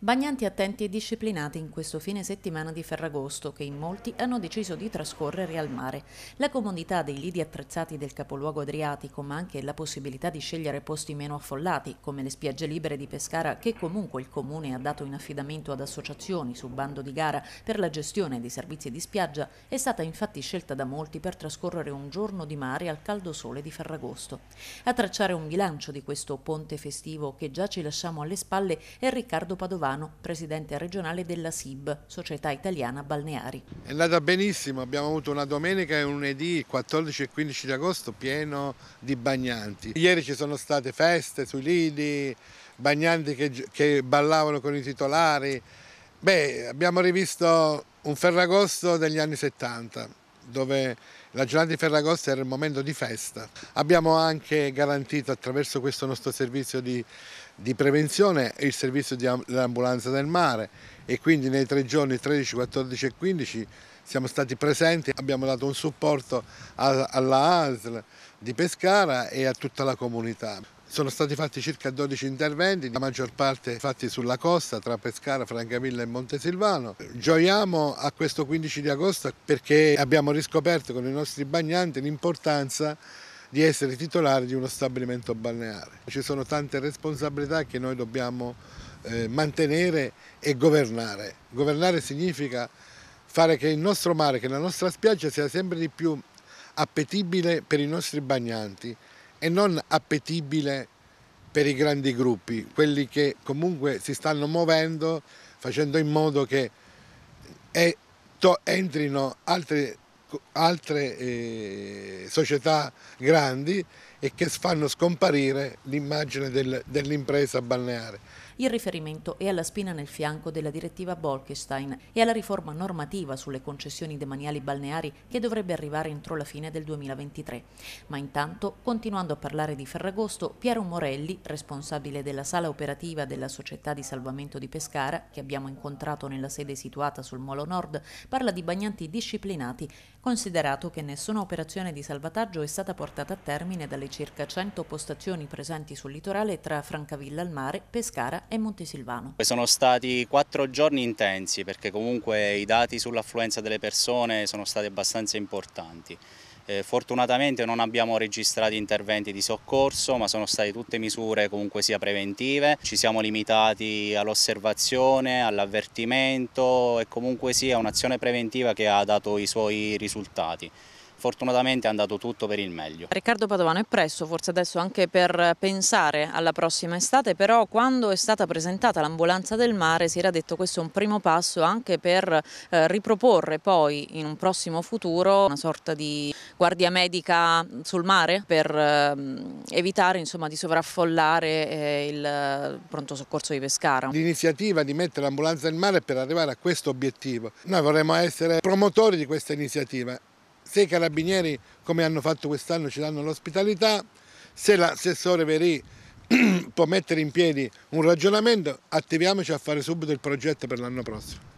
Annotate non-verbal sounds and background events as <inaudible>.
Bagnanti attenti e disciplinati in questo fine settimana di Ferragosto che in molti hanno deciso di trascorrere al mare. La comodità dei lidi attrezzati del capoluogo adriatico ma anche la possibilità di scegliere posti meno affollati come le spiagge libere di Pescara che comunque il comune ha dato in affidamento ad associazioni su bando di gara per la gestione dei servizi di spiaggia è stata infatti scelta da molti per trascorrere un giorno di mare al caldo sole di Ferragosto. A tracciare un bilancio di questo ponte festivo che già ci lasciamo alle spalle è Riccardo Padovani Albano, presidente regionale della SIB, Società Italiana Balneari. È andata benissimo, abbiamo avuto una domenica e un lunedì 14 e 15 di agosto pieno di bagnanti. Ieri ci sono state feste sui lidi, bagnanti che, che ballavano con i titolari. Beh, abbiamo rivisto un Ferragosto degli anni 70, dove la giornata di Ferragosto era il momento di festa. Abbiamo anche garantito attraverso questo nostro servizio di di prevenzione è il servizio dell'ambulanza del mare e quindi nei tre giorni 13, 14 e 15 siamo stati presenti, abbiamo dato un supporto alla ASL di Pescara e a tutta la comunità. Sono stati fatti circa 12 interventi, la maggior parte fatti sulla costa tra Pescara, Francavilla e Montesilvano. Gioiamo a questo 15 di agosto perché abbiamo riscoperto con i nostri bagnanti l'importanza di essere titolare di uno stabilimento balneare. Ci sono tante responsabilità che noi dobbiamo eh, mantenere e governare. Governare significa fare che il nostro mare, che la nostra spiaggia sia sempre di più appetibile per i nostri bagnanti e non appetibile per i grandi gruppi, quelli che comunque si stanno muovendo facendo in modo che eh, entrino altri altre eh, società grandi e che fanno scomparire l'immagine del, dell'impresa balneare. Il riferimento è alla spina nel fianco della direttiva Bolkestein e alla riforma normativa sulle concessioni demaniali balneari che dovrebbe arrivare entro la fine del 2023. Ma intanto, continuando a parlare di Ferragosto, Piero Morelli, responsabile della sala operativa della società di salvamento di Pescara, che abbiamo incontrato nella sede situata sul Molo Nord, parla di bagnanti disciplinati, considerato che nessuna operazione di salvataggio è stata portata a termine dalle le circa 100 postazioni presenti sul litorale tra Francavilla al mare, Pescara e Montesilvano. Sono stati quattro giorni intensi perché comunque i dati sull'affluenza delle persone sono stati abbastanza importanti. Eh, fortunatamente non abbiamo registrato interventi di soccorso, ma sono state tutte misure comunque sia preventive. Ci siamo limitati all'osservazione, all'avvertimento e comunque sia un'azione preventiva che ha dato i suoi risultati fortunatamente è andato tutto per il meglio. Riccardo Padovano è presto, forse adesso anche per pensare alla prossima estate, però quando è stata presentata l'ambulanza del mare si era detto questo è un primo passo anche per eh, riproporre poi in un prossimo futuro una sorta di guardia medica sul mare per eh, evitare insomma, di sovraffollare eh, il pronto soccorso di Pescara. L'iniziativa di mettere l'ambulanza del mare per arrivare a questo obiettivo, noi vorremmo essere promotori di questa iniziativa se i carabinieri, come hanno fatto quest'anno, ci danno l'ospitalità, se l'assessore Verì <clears throat> può mettere in piedi un ragionamento, attiviamoci a fare subito il progetto per l'anno prossimo.